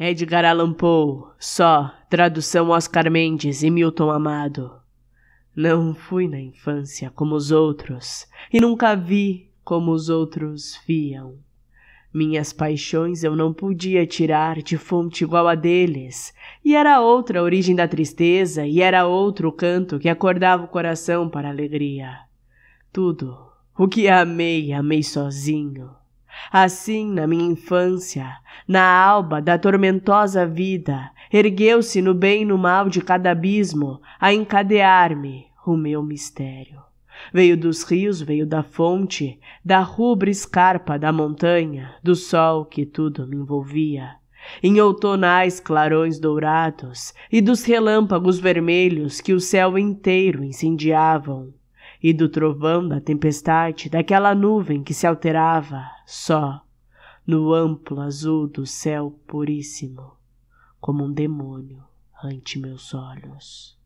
Edgar Allan Poe, só, tradução Oscar Mendes e Milton Amado. Não fui na infância como os outros, e nunca vi como os outros viam. Minhas paixões eu não podia tirar de fonte igual a deles, e era outra a origem da tristeza, e era outro o canto que acordava o coração para a alegria. Tudo, o que amei, amei sozinho, Assim, na minha infância, na alba da tormentosa vida, ergueu-se no bem e no mal de cada abismo a encadear-me o meu mistério. Veio dos rios, veio da fonte, da rubra escarpa da montanha, do sol que tudo me envolvia. Em outonais clarões dourados e dos relâmpagos vermelhos que o céu inteiro incendiavam e do trovão da tempestade, daquela nuvem que se alterava só no amplo azul do céu puríssimo, como um demônio ante meus olhos.